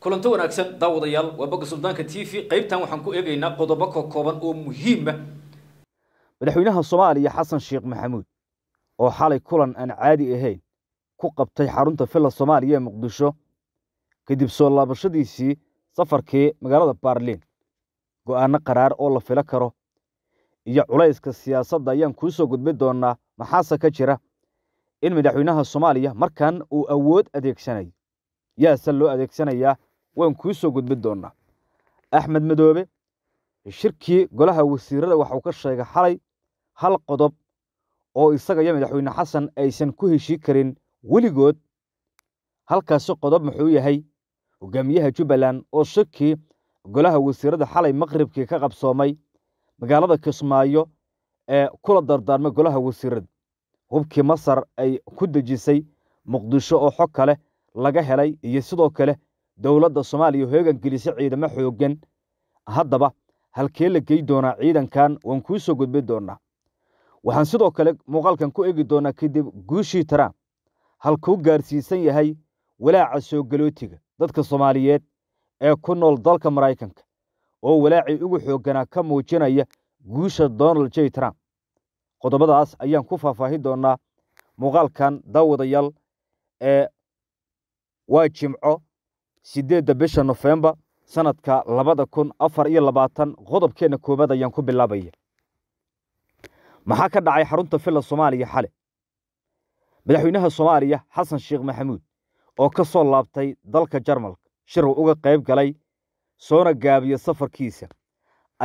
kulanto wanaagsan daawadayaal waa boga suldaanka t v qaybtan waxaan ku eegaynaa qodobo ka kooban oo muhiima ah. madaxweynaha soomaaliya xasan sheekh maxamuud oo xalay kulan aan caadi ahayn ku qabtay xarunta filla soomaaliya ee muqdisho kadib soo laabashadiisii safarkii magaalada baarliin go'aano qaraar oo la filo karo iyo culayska siyaasadda ayaan kuu soo gudbi doonnaa maxaase ka jira in madaxweynaha soomaaliya markan uu awood adeegsanayo yaase loo adeegsanayaa waan kuu soo gudbin doonnaa axmed madoobe shirkii golaha wasiirada waxuu ka sheegay xalay hal qodob oo isaga iyo madaxweyne xasan aysan ku heshii karin weligood halkaasi qodob muxuu yahay hogaamiyaha jubbaland oo shirkii golaha wasiirada xalay maqribkii ka qabsoomay magaalada kismaayo ee kula dardaarmay golaha wasiirada hubkii masar ay ku dejisay muqdisho oo xog ka laga helay iyo sidoo kale dowladda soomaaliya heegan gelisa ciidamo xooggan haddaba halkee la gey doonaa ciidankan waan kuu soo gudbin doonnaa waxaan sidoo kale muuqaalkan ku eegi doonaa kadib guushii trump halkuu gaarsiisan yahay walaaca soo galootiga dadka soomaaliyeed ee ku nool dalka maraykanka oo walaacii ugu xoogganaa ka muujinaya guusha donald j trump qodobadaas ayaan ku faahfaahin doonnaa muuqaalkan daawadayaal ee waa jimco sideedda bisha nofembar sanadka labada kun afar iyo labaatan qodobkeenna koowaad ayaan ku bilaabaya maxaa ka dhacay xarunta filla soomaaliya xale madaxweynaha soomaaliya xasan sheekh maxamuud oo ka soo laabtay dalka jarmalka shiruu uga qayb galay soona gaabiyey safarkiisa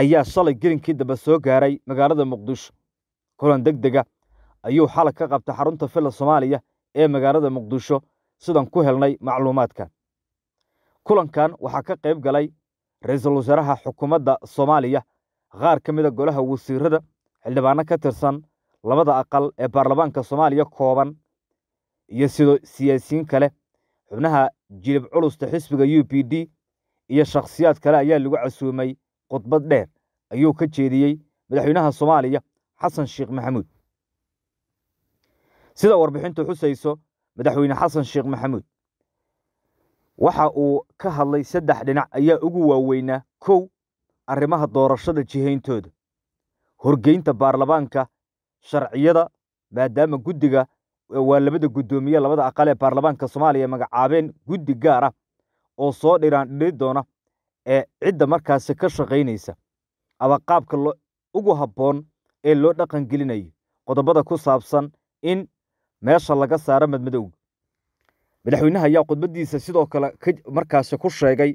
ayaa shalay gelinkii dambe soo gaaray magaalada muqdisho kulan deg dega ayuu xalag ka qabtay xarunta villa soomaaliya ee magaalada muqdisho sidaan ku helnay macluumaadkan kulankan waxaa ka qayb galay ra-iisul wasaaraha xukuumadda soomaaliya qaar ka mida ah golaha wasiirada xildhibaano ka tirsan labada aqal ee baarlamaanka soomaaliya kooban iyo sidoo siyaasiyiin kale xubnaha jilib culusta xisbiga u b d iyo shakhsiyaad kale ayaa lagu casuumay khudbad dheer ayuu ka jeediyey madaxweynaha soomaaliya xasan sheekh maxamuud sida warbixintu xusayso madaxweyne xasan sheekh maxamuud waxa uu ka hadlay saddex dhinac ayaa ugu waaweynaa kow arrimaha doorashada jihayntooda horgeynta baarlamaanka sharciyada maadaama guddiga waa labada guddoomiye labada aqal ee baarlamaanka soomaaliya magacaabeen guddi gaar ah oo soo dhiraan dhiri doona ee cidda markaasi ka shaqaynaysa ama qaabka ugu habboon ee loo dhaqan gelinayo qodobada ku saabsan in meesha laga saaro madmadowga madaxweynaha ayaa khudbadiisa sidoo kale markaasi ku sheegay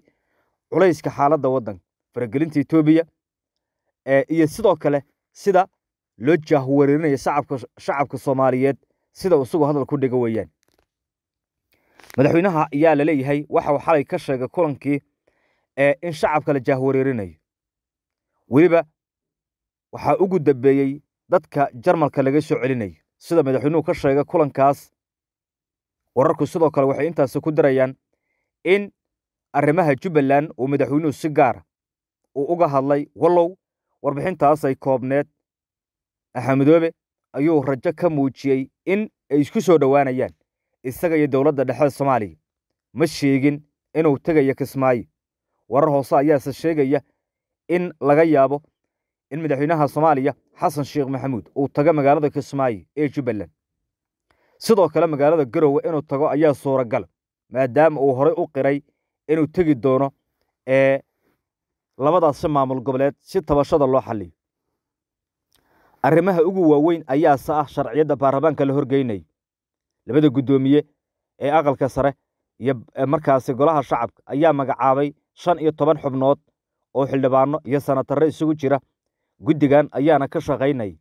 culayska xaaladda waddan faragelinta etoobiya iyo sidoo kale sida loo jaahuwareerinaya shacabka soomaaliyeed sida isagu hadal ku dhiga weeyaan madaxweynaha ayaa la leeyahay waxa xalay ka sheegay kulankii in shacabka la jaahuwareerinayo weliba waxaa ugu dambeeyey dadka jarmalka laga soo celinayo sida madaxweynuhu ka sheegay kulankaas wararku sidoo kale waxay intaasi ku dirayaan in arrimaha jubbaland uu madaxweynuhu si gaara uu uga hadlay wallow warbixintaasay koobneed axamedoobe ayuu rajo ka muujiyey in ay isku soo dhowaanayaan isaga iyo dowladda dhexe soomaaliya ma sheegin inuu tegaya kismaayo warar hoose ayaase sheegaya in laga yaabo in madaxweynaha soomaaliya xasan sheekh maxamuud uu taga magaalada kismaayo ee jubbaland sidoo kale magaalada garowe inuu tago ayaa suuragal maadaama uu horey u qiray inuu tegi doono ee labadaasi maamul goboleed si tabashada loo xaliyo arrimaha ugu waaweyn ayaase ah sharciyadda baarlamaanka la horgeynaya labada guddoomiye ee aqalka sare iyo markaasi golaha shacabka ayaa magacaabay shan iyo toban xubnood oo xildhibaano iyo sanatarre isugu jira guddigan ayaana ka shaqaynaya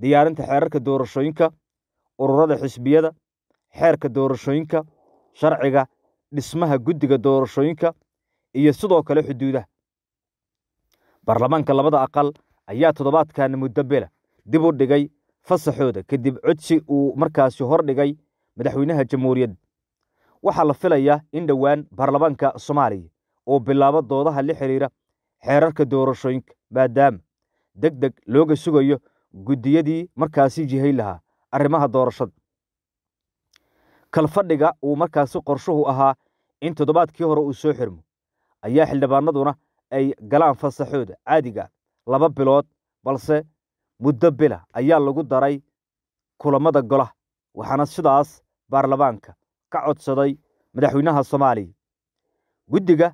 diyaarinta xeerarka doorashooyinka ururada xisbiyada xeerka doorashooyinka sharciga dhismaha guddiga doorashooyinka iyo sidoo kale xuduudaha baarlamaanka labada aqal ayaa toddobaadkan muddobela dib u dhigay fasaxooda kadib codsi uu markaasi hor dhigay madaxweynaha jamhuuriyadda waxaa la filayaa in dhowaan baarlamaanka soomaaliya uu bilaabo doodaha la xiriira xeerarka doorashooyinka maadaama deg deg looga sugayo guddiyadii markaasi jihayn lahaa arrimaha doorashada kalfadhiga uu markaasi qorshuhu ahaa in toddobaadkii hore uu soo xirmo ayaa xildhibaanaduna ay galaan fasaxooda caadiga ah, laba bilood balse muddo bila ayaa lagu daray kulammada golaha waxaana sidaas baarlamaanka ka codsaday madaxweynaha soomaaliya guddiga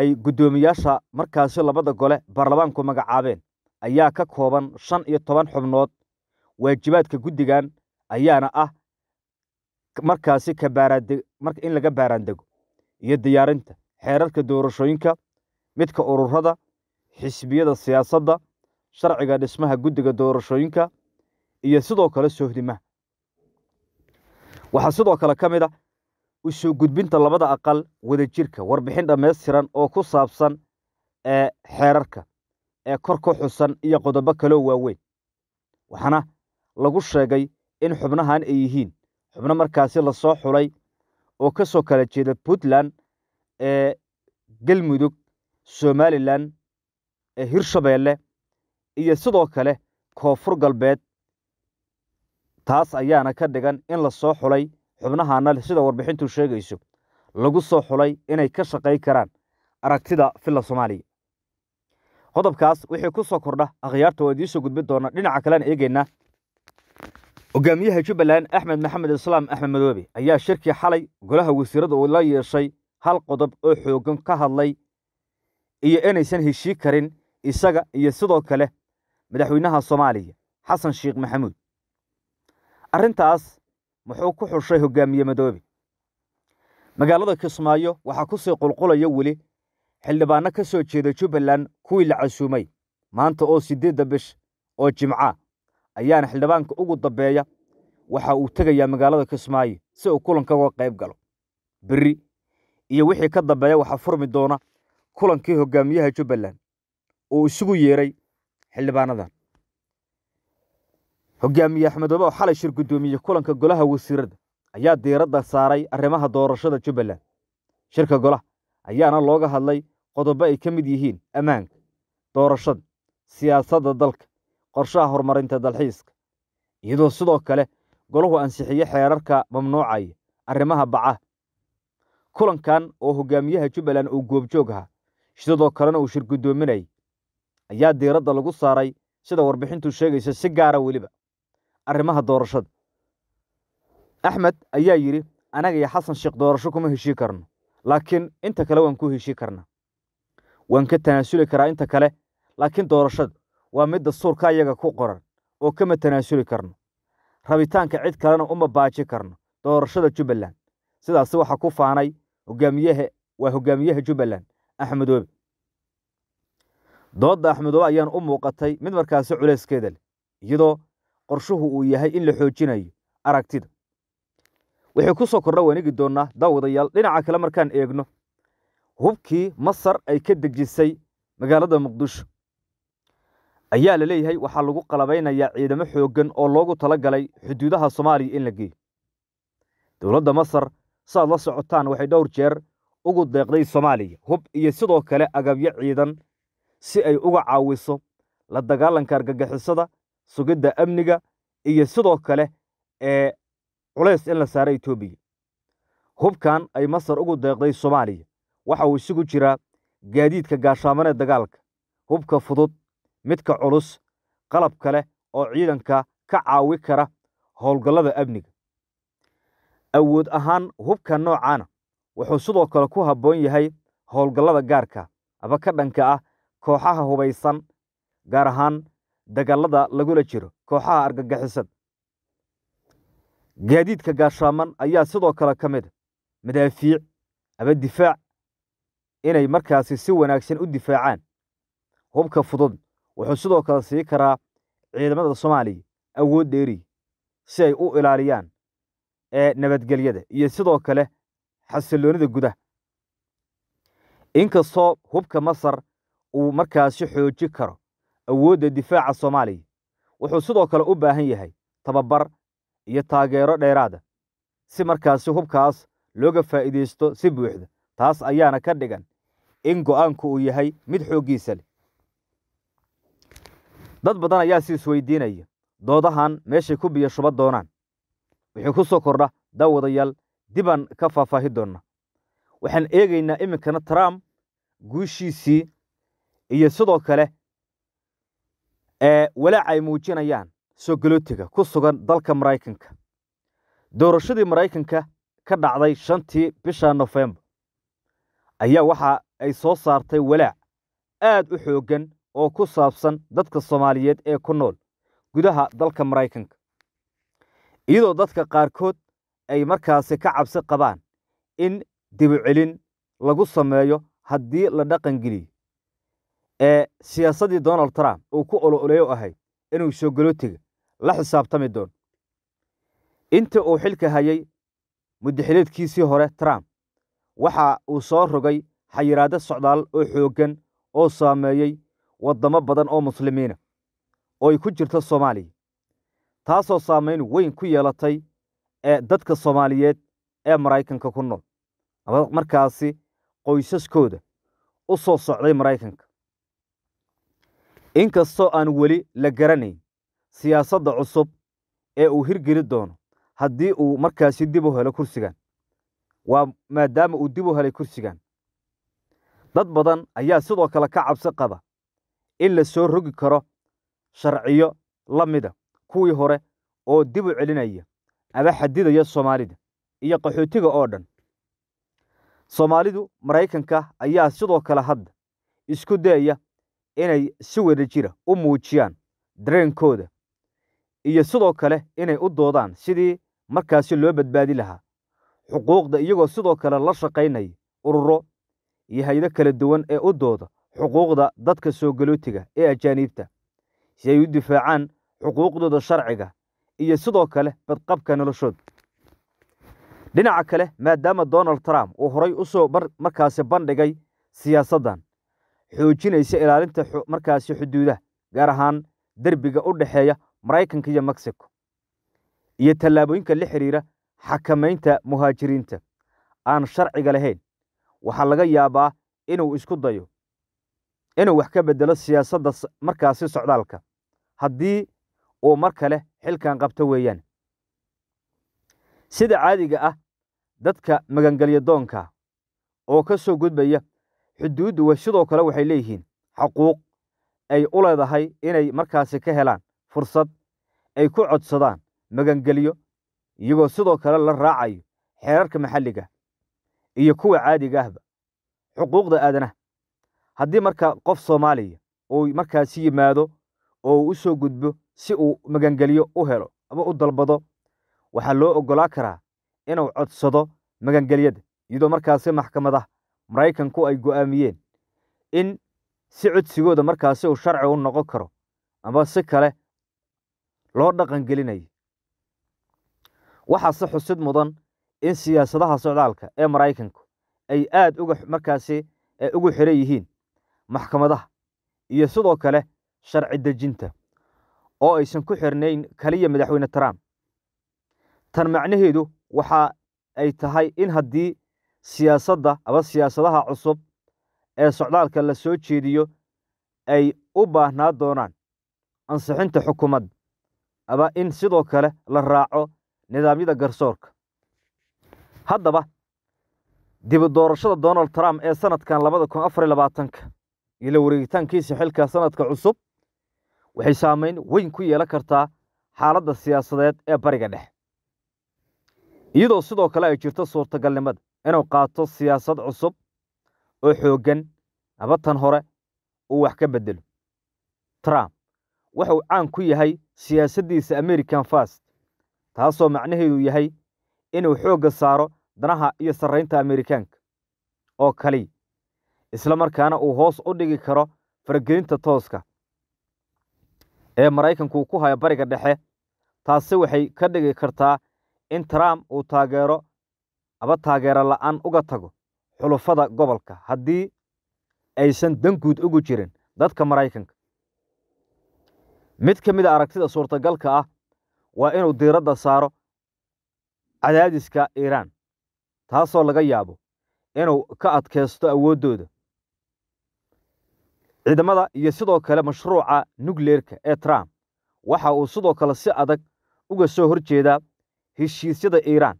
ay guddoomiyaasha markaasi labada gole baarlamaanku magacaabeen ayaa ka kooban shan iyo toban xubnood waajibaadka guddigan ayaana ah markaasi in laga baaraandego iyo diyaarinta xeerarka doorashooyinka midka ururada xisbiyada siyaasadda sharciga dhismaha guddiga doorashooyinka iyo sidoo kale soohdimaha waxaa sidoo kale ka mid a ah usoo gudbinta labada aqal wadajirka warbixin dhammaystiran oo ku saabsan ee xeerarka ee kor ka xusan iyo qodobo kaloo waaweyn waxaana lagu sheegay in xubnahan ay yihiin xubno markaasi lasoo xulay oo ka soo kala jeeda puntland ee galmudug somalilan ee hirshabeelle iyo sidoo kale koonfur galbeed taas ayaana ka dhigan in la soo xulay xubnahaana sida warbixintu sheegayso lagu soo xulay inay ka shaqayn karaan aragtida filla soomaaliya qodobkaas wixii ku soo kordha akhyaarta waa idiin soo gudbin doona dhinaca kalean eegaynaa hogaamiyaha jubbaland axmed maxamed islaam axmed madoobe ayaa shirkii xalay golaha wasiirada uu la yeeshay hal qodob oo xooggan ka hadlay iyo inaysan heshii karin isaga iyo sidoo kale madaxweynaha soomaaliya xasan sheekh maxamuud arrintaas muxuu ku xushay hogaamiye madoobe magaalada kismaayo waxaa ku sii qulqulaya weli xildhibaanno ka soo jeeda jubbaland kuwii la casuumay maanta oo siddeedda bish oo jimca ayaana xildhibaanka ugu dambeeya waxa uu tegayaa magaalada kismaayo si uu kulankaga qayb galo berri iyo wixii ka dambeeya waxaa furmi doona kulankii hogaamiyaha jubbaland uu isugu yeeray xildhibaanadan hogaamiye axmedoobe xalay shir guddoomiyey kulanka golaha wasiiradda ayaa diiradda saaray arrimaha doorashada jubbaland shirka golaha ayaana looga hadlay qodobo ay ka mid yihiin ammaanka doorashada siyaasadda dalka qorshaha horumarinta dalxiiska iyadoo sidoo kale golahu ansixiye xeerarka mamnuucaya arrimaha baca kulankan oo hogaamiyaha jubbaland uu goobjoog ahaa sidadoo kalena uu shir ayaa diiradda lagu saaray sida warbixintu sheegaysa si gaara weliba arrimaha doorashada axmed ayaa yidhi anaga iyo xasan sheekh doorasho kuma heshii karno laakiin inta kale waan ku heshii karnaa waan ka tanaasuli karaa inta kale laakiin doorashada waa midda suurka iyaga ku qoran oo kama tanaasuli karno rabitaanka cid kalena uma baaji karno doorashada jubbaland sidaasi waxaa ku faanay hogaamiyaha waa hogaamiyaha jubbaland axmedoobe doodda axmedoobe ayaan u muuqatay mid markaasi culeyskeeda leh iyadoo qorshuhu uu yahay in la xoojinayo aragtida waxay ku soo kordha waanigi doonnaa daawadayaal dhinaca kale markaan eegno hubkii masar ay ka dejisay magaalada muqdisho ayaa la leeyahay waxaa lagu qalabaynayaa ciidamo xooggan oo loogu tala galay xuduudaha soomaaliya in la geeyo dowladda masar saaad la socotaan waxay dhowr jeer ugu deeqday soomaaliya hub iyo sidoo kale agabyo ciidan si ay uga caawiso la dagaalanka argagixisada sugidda amniga iyo sidoo kale ee culays in la saara etoobiya hubkan ay masar ugu deeqday soomaaliya waxa uu isugu jiraa gaadiidka gaashaamaneed dagaalka hubka fudud midka culus qalab kale oo ciidanka ka caawi kara howlgallada amniga awood ahaan hubka noocaana ah wuxuu sidoo kale ku habboon yahay howlgallada gaarka aba ka dhanka ah kooxaha hubaysan gaar ahaan dagaalada lagula jiro kooxaha argagixisada gaadiidka gaashaaman ayaa sidoo kale ka mida ah madaafiic aba difaac inay markaasi si wanaagsan u difaacaan hubka fudud wuxuu sidoo kale sii karaa ciidamada soomaaliya awood dheeri si ay u ilaaliyaan nabadgelyada iyo sidoo kale xasilloonida gudaha inkastoo hubka masar uu markaasi xoojin karo awoodda difaaca soomaaliya wuxuu sidoo kale u baahan yahay tababar iyo taageero dheeraada ah, si markaasi hubkaas looga faa'iidaysto si buuxda taas ayaana ka dhigan in go'aanku uu yahay mid xooggiisa leh dad badan ayaa si isweydiinaya doodahan meeshay ku biyo shuba doonaan wixii ku soo kordha daawadayaal dibaan ka faahfaahi doonna waxaan eegaynaa iminkana trump guushiisii iyo sidoo kale ee walaac ay muujinayaan soo galootiga ku sugan dalka maraykanka doorashadii maraykanka ka dhacday shantii bisha nofembar ayaa waxa ay soo saartay walaac aad u xooggan oo ku saabsan dadka soomaaliyeed ee ku nool gudaha dalka maraykanka iyadoo dadka qaarkood ay markaasi ka cabsi qabaan in dibucelin lagu sameeyo haddii la dhaqangeliyo ee siyaasaddii donald trump uu ku olooleyo ahayd inuu soo la xisaabtami doono inta uu xilka hayay mudaxileedkiisii hore trump waxa uu soo rogay xayiraado socdaal oo xooggan oo saameeyey waddamo badan oo muslimiina oo ay ku jirto soomaaliya taasoo saamayn weyn ku yeelatay ee dadka soomaaliyeed ee maraykanka ku nool ama markaasi qoysaskooda u soo socday maraykanka inkastoo aan weli la garanayn siyaasadda cusub ee uu hirgeli doono haddii uu markaasi dib u helo kursigan waa maadaama uu dib u helay kursigan dad badan ayaa sidoo kale ka cabsi qaba in la soo rogi karo sharciyo la mida kuwii hore oo dib u celinaya ama xadidaya soomaalida iyo qaxootiga oo dhan soomaalidu maraykanka ayaa sidoo kale hadda isku dayaya inay si wada jira u muujiyaan dareenkooda iyo sidoo kale inay u doodaan sidii markaasi loo badbaadi lahaa xuquuqda iyagoo sidoo kale la shaqaynaya ururo iyo hay-ado kala duwan ee u dooda xuquuqda dadka soo galootiga ee ajaaniibta si ay u difaacaan xuquuqdooda sharciga iyo sidoo kale badqabka noloshooda dhinaca kale maadaama donald trump uu horay u soo markaasi bandhigay siyaasaddan xoojinaysa ilaalinta markaasi xuduudaha gaar ahaan derbiga u dhexeeya maraykanka iyo mexico iyo tallaabooyinka la xidhiira xakamaynta muhaajiriinta aan sharciga lahayn waxaa laga yaabaa inuu isku dayo inuu wax ka bedelo siyaasadda markaasi socdaalka haddii uu mar kale xilkan qabto weeyaan sida caadiga ah dadka magangelya oo ka soo gudbaya xuduuddu way sidoo kale waxay leeyihiin xaquuq ay u leedahay inay markaasi ka helaan fursad ay ku codsadaan magangelyo iyagoo sidoo kale la raacayo xeerarka maxalliga iyo kuwa caadiga ahba xuquuqda aadanaha haddii marka qof soomaaliya uu markaasi yimaado oo uu u soo gudbo si uu magangelyo u helo ama u dalbado waxaa loo ogolaa karaa inuu codsado magangelyada iyadoo markaasi maxkamadaha maraykanku ay go'aamiyeen in si codsigooda markaasi uu sharci u noqon karo ama si kale loo dhaqangelinayo waxaase xusid mudan in siyaasadaha socdaalka ee maraykanku ay aad uga markaasi ugu xiran yihiin maxkamadaha iyo sidoo kale sharci dejinta oo aysan ku xirnayn kaliya madaxweyne trump tan macnaheedu waxa ay tahay in haddii siyaasadda ama siyaasadaha cusub ee socdaalka la soo jeediyo ay u baahnaa doonaan ansixinta xukuumad ama in sidoo kale la raaco nidaamyada garsoorka haddaba dibu doorashada donald trump ee sanadkan labada kun afar labaatanka ila wareegitaankiisa xilka sanadka cusub waxay saamayn weyn ku yeelan kartaa xaaladda siyaasadeed ee bariga dhexe iyadoo sidoo kale ay jirto suurtagalnimada inuu qaato siyaasad cusub oo xooggan nabatan hore uu wax ka beddelo trump waxauu caan ku yahay siyaasaddiisa american fast taasoo macnaheedu yahay inuu xoogga saaro danaha iyo sarraynta amerikaanka oo kaliya isla markaana uu hoos u dhigi karo faragelinta tooska ee maraykanku ku hayo bariga dhexe taasi waxay ka dhigi kartaa in trump uu taageero aba taageero la'aan uga tago xulufada gobolka haddii aysan dan guud ugu jirin dadka maraykanka mid ka mid a aragtida suurtagalka ah waa inuu diiradda saaro cadaadiska iiraan taasoo laga yaabo inuu ka adkaysto awooddooda ciidamada iyo sidoo kale mashruuca nukleerka ee trump waxa uu sidoo kale si adag uga soo hor jeedaa heshiisyada iiraan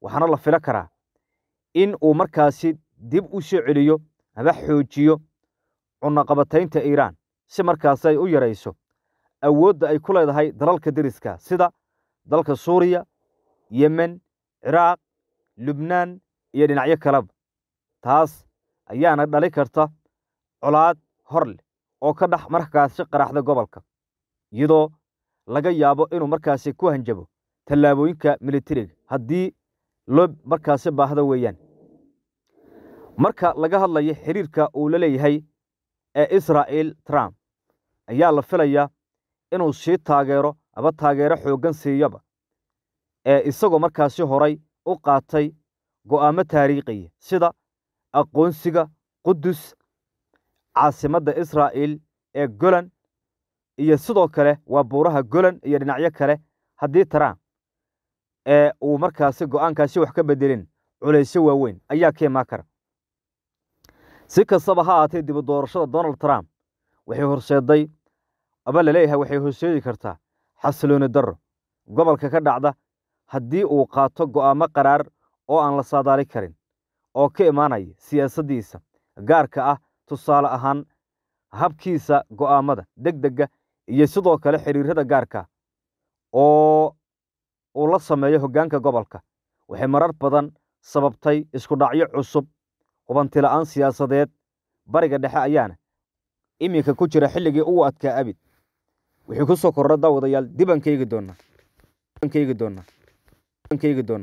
waxaana la fila karaa in uu markaasi dib u soo celiyo ama xoojiyo cunaqabataynta iiraan si markaasi ay u yarayso awoodda ay ku leedahay dalalka deriska sida dalka suuriya yemen ciraaq lubnaan iyo dhinacyo kaleba taas ayaana dhali karta colaad hor leh oo ka dhex markaasi qaraxda gobolka iyadoo laga yaabo inuu markaasi ku hanjabo tallaabooyinka militariga haddii loo markaasi baahda weeyaan marka laga hadlayo xiriirka uu la leeyahay ee israa'iil trump ayaa la filayaa inuu sii taageero aba taageero xooggan siiyaba ee isagoo markaasi horay u qaatay go'aamo taariikhiya sida aqoonsiga qudus caasimadda israa'iil ee golan iyo sidoo kale waa buuraha golan iyo dhinacyo kale haddii taraan ee uu markaasi go'aankaasi wax ka bedelin culaysyo waaweyn ayaa ka imaan kara si kastaba ha aatay dib u doorashada donald trump waxay horseedday aba laleeyahay waxay horseedi kartaa xasilooni darro gobolka ka dhacda haddii uu qaato go'aamo qaraar oo aan la saadaali karin oo ka imaanaya siyaasaddiisa gaarka ah tusaale ahaan habkiisa go'aamada dega iyo sidoo kale xiriirada gaarka oo uu la sameeyo hoggaanka gobolka waxay marar badan sababtay isku dhacyo cusub hubantila'aan siyaasadeed bariga dhexe ayaana iminka ku jira xilligii ugu adkaa abid wixii ku soo kordha daawadayaal diban doonaa eegi doonaa